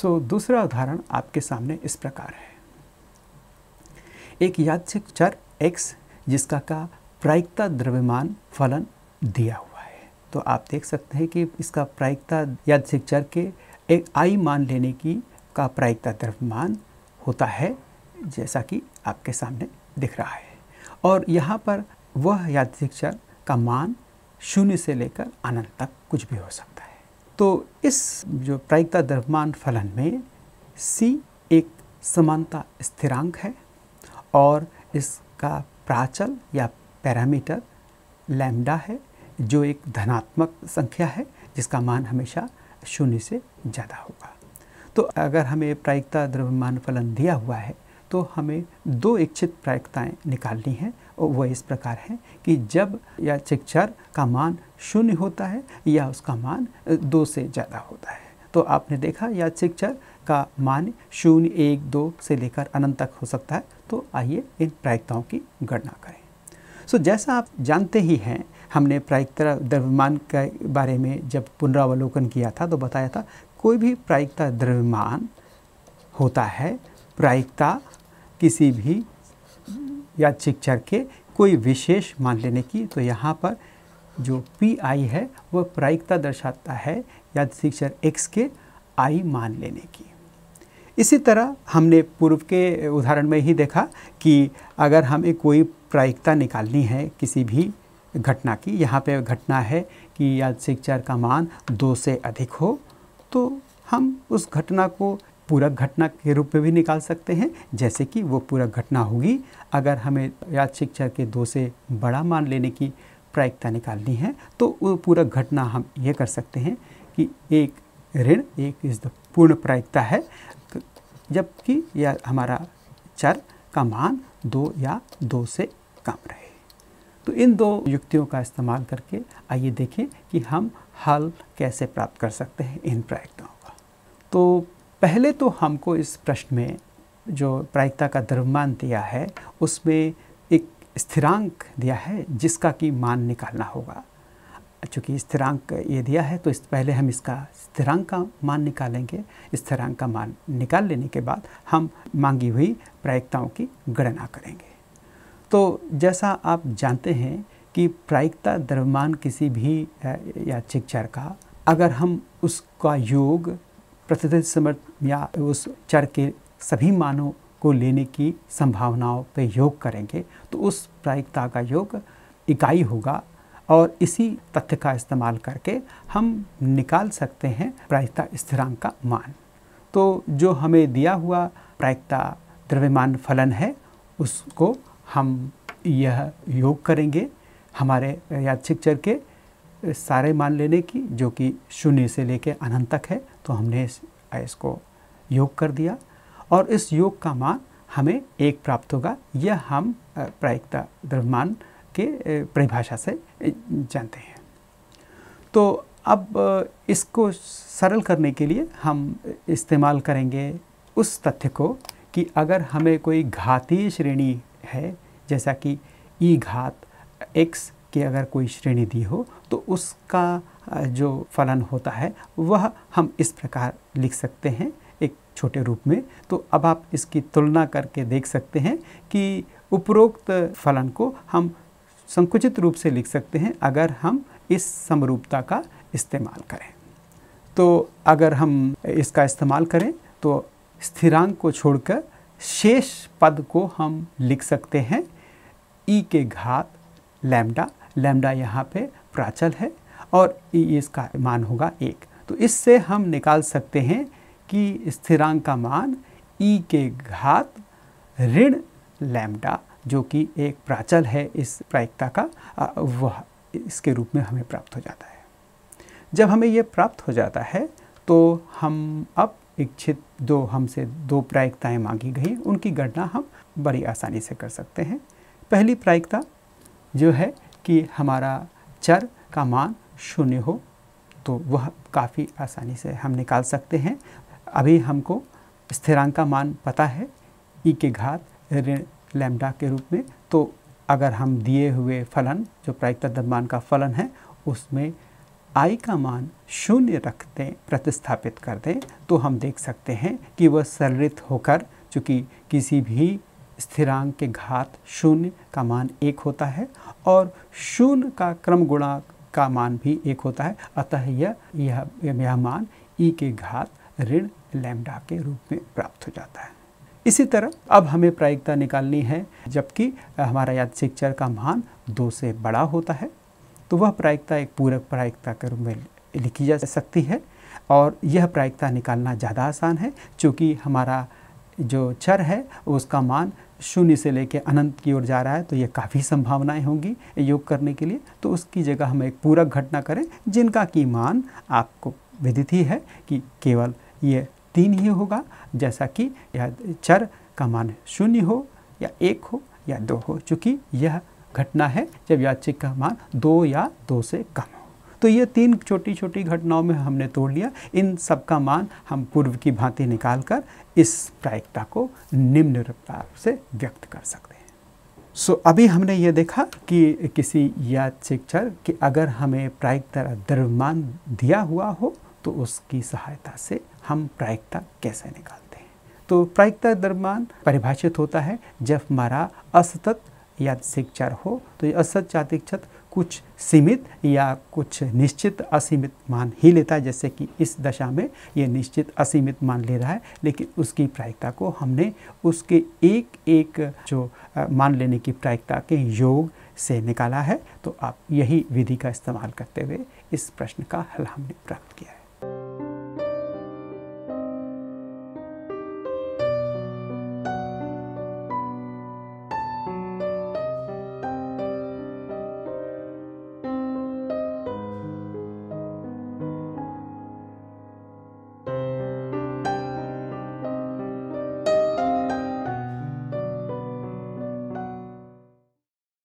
सो so, दूसरा उदाहरण आपके सामने इस प्रकार है एक यादचिक चर x जिसका का प्रायिकता द्रव्यमान फलन दिया हुआ है तो आप देख सकते हैं कि इसका प्रायिकता यादचिक चर के एक आई मान लेने की का प्रायिकता द्रव्यमान होता है जैसा कि आपके सामने दिख रहा है और यहाँ पर वह यादचिक चर का मान शून्य से लेकर अनंत तक कुछ भी हो सकता है तो इस जो प्रायिकता द्रव्यमान फलन में c एक समानता स्थिरांक है और इसका प्राचल या पैरामीटर लैम्डा है जो एक धनात्मक संख्या है जिसका मान हमेशा शून्य से ज़्यादा होगा तो अगर हमें प्रायिकता द्रव्यमान फलन दिया हुआ है तो हमें दो इच्छित प्रायिकताएं निकालनी हैं वह इस प्रकार है कि जब या शिक्षर का मान शून्य होता है या उसका मान दो से ज़्यादा होता है तो आपने देखा या चिक्चर का मान शून्य एक दो से लेकर अनंत तक हो सकता है तो आइए इन प्रायिकताओं की गणना करें सो जैसा आप जानते ही हैं हमने प्रायिकता द्रव्यमान के बारे में जब पुनरावलोकन किया था तो बताया था कोई भी प्रायिकता द्रव्यमान होता है प्रायिकता किसी भी या शिक्षा के कोई विशेष मान लेने की तो यहाँ पर जो पी आई है वह प्रायिकता दर्शाता है या शिक्षर एक्स के आई मान लेने की इसी तरह हमने पूर्व के उदाहरण में ही देखा कि अगर हमें कोई प्रायिकता निकालनी है किसी भी घटना की यहाँ पे घटना है कि याद शिक्षर का मान दो से अधिक हो तो हम उस घटना को पूरक घटना के रूप में भी निकाल सकते हैं जैसे कि वो पूरक घटना होगी अगर हमें यादशिक चर के दो से बड़ा मान लेने की प्रायिकता निकालनी है तो वो पूरक घटना हम ये कर सकते हैं कि एक ऋण एक इस पूर्ण प्रायिकता है तो जबकि यह हमारा चर का मान दो या दो से कम रहे तो इन दो युक्तियों का इस्तेमाल करके आइए देखें कि हम हल कैसे प्राप्त कर सकते हैं इन प्रायिकताओं का तो पहले तो हमको इस प्रश्न में जो प्रायिकता का द्रव्यमान दिया है उसमें एक स्थिरांक दिया है जिसका कि मान निकालना होगा चूँकि स्थिरांक ये दिया है तो इस पहले हम इसका स्थिरांक का मान निकालेंगे स्थिरांक का मान निकाल लेने के बाद हम मांगी हुई प्रायिकताओं की गणना करेंगे तो जैसा आप जानते हैं कि प्रायिकता द्रव्यमान किसी भी या चर का अगर हम उसका योग प्रतिशत समर्थ या उस चर के सभी मानों को लेने की संभावनाओं पर योग करेंगे तो उस प्रायिकता का योग इकाई होगा और इसी तथ्य का इस्तेमाल करके हम निकाल सकते हैं प्रायिकता स्थिरांक का मान तो जो हमें दिया हुआ प्रायिकता द्रव्यमान फलन है उसको हम यह योग करेंगे हमारे यादिक चर के सारे मान लेने की जो कि शून्य से लेकर अनंत तक है तो हमने इस इसको योग कर दिया और इस योग का मान हमें एक प्राप्त होगा यह हम प्रायिकता द्रव्यमान के परिभाषा से जानते हैं तो अब इसको सरल करने के लिए हम इस्तेमाल करेंगे उस तथ्य को कि अगर हमें कोई घातीय श्रेणी है जैसा कि ई घात एक्स की अगर कोई श्रेणी दी हो तो उसका जो फलन होता है वह हम इस प्रकार लिख सकते हैं एक छोटे रूप में तो अब आप इसकी तुलना करके देख सकते हैं कि उपरोक्त फलन को हम संकुचित रूप से लिख सकते हैं अगर हम इस समरूपता का इस्तेमाल करें तो अगर हम इसका इस्तेमाल करें तो स्थिरांक को छोड़कर शेष पद को हम लिख सकते हैं ई के घात लैम्डा लैम्डा यहाँ पे प्राचल है और इसका मान होगा एक तो इससे हम निकाल सकते हैं कि स्थिरांक का मान ई के घात ऋण लैम्डा जो कि एक प्राचल है इस प्रायिकता का वह इसके रूप में हमें प्राप्त हो जाता है जब हमें यह प्राप्त हो जाता है तो हम अब इच्छित दो हमसे दो प्रायिकताएँ मांगी गई उनकी गणना हम बड़ी आसानी से कर सकते हैं पहली प्रायिकता जो है कि हमारा चर का मान शून्य हो तो वह काफ़ी आसानी से हम निकाल सकते हैं अभी हमको स्थिरांक का मान पता है ई e के घात ऋण लैमडा के रूप में तो अगर हम दिए हुए फलन जो प्रायिकता द्रव्यमान का फलन है उसमें आई का मान शून्य रख दें प्रतिस्थापित कर दें तो हम देख सकते हैं कि वह सरलित होकर चूँकि किसी भी स्थिरांक के घात शून्य का मान एक होता है और शून्य का क्रम गुणांक का मान भी एक होता है अतः यह यह मान ई e के घात ऋण लैमडा के रूप में प्राप्त हो जाता है इसी तरह अब हमें प्रायिकता निकालनी है जबकि हमारा याद चर का मान दो से बड़ा होता है तो वह प्रायिकता एक पूरक प्रायिकता के रूप में लिखी जा सकती है और यह प्रायिकता निकालना ज़्यादा आसान है क्योंकि हमारा जो चर है उसका मान शून्य से लेकर अनंत की ओर जा रहा है तो ये काफ़ी संभावनाएं होंगी योग करने के लिए तो उसकी जगह हम एक पूरक घटना करें जिनका की मान आपको विदित ही है कि केवल ये तीन ही होगा जैसा कि यह चर का मान शून्य हो या एक हो या दो हो चूँकि यह घटना है जब याचिक का मान दो या दो से कम तो ये तीन छोटी छोटी घटनाओं में हमने तोड़ लिया इन सब का मान हम पूर्व की भांति निकाल कर इस प्रायिकता को निम्न रफ्तार से व्यक्त कर सकते हैं सो so, अभी हमने ये देखा कि किसी या शिक्षक कि अगर हमें प्रायिकता द्रव्यमान दिया हुआ हो तो उसकी सहायता से हम प्रायिकता कैसे निकालते हैं तो प्रायिकता द्रव्यमान परिभाषित होता है जब हमारा असतत याद शिक्षर हो तो ये असत जातिक कुछ सीमित या कुछ निश्चित असीमित मान ही लेता है जैसे कि इस दशा में ये निश्चित असीमित मान ले रहा है लेकिन उसकी प्रायिकता को हमने उसके एक एक जो मान लेने की प्रायिकता के योग से निकाला है तो आप यही विधि का इस्तेमाल करते हुए इस प्रश्न का हल हमने प्राप्त किया है